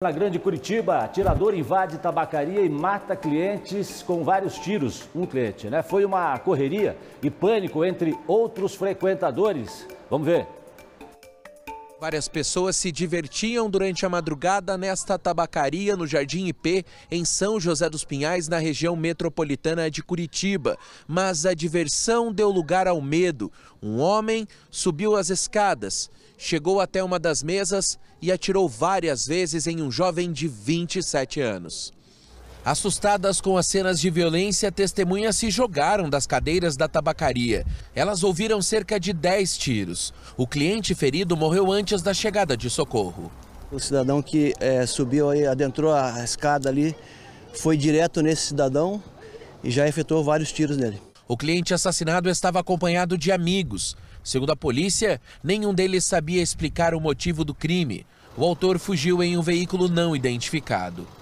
Na Grande Curitiba, atirador invade tabacaria e mata clientes com vários tiros. Um cliente, né? Foi uma correria e pânico entre outros frequentadores. Vamos ver. Várias pessoas se divertiam durante a madrugada nesta tabacaria no Jardim IP, em São José dos Pinhais, na região metropolitana de Curitiba. Mas a diversão deu lugar ao medo. Um homem subiu as escadas, chegou até uma das mesas e atirou várias vezes em um jovem de 27 anos. Assustadas com as cenas de violência, testemunhas se jogaram das cadeiras da tabacaria. Elas ouviram cerca de 10 tiros. O cliente ferido morreu antes da chegada de socorro. O cidadão que é, subiu aí, adentrou a escada ali, foi direto nesse cidadão e já efetuou vários tiros nele. O cliente assassinado estava acompanhado de amigos. Segundo a polícia, nenhum deles sabia explicar o motivo do crime. O autor fugiu em um veículo não identificado.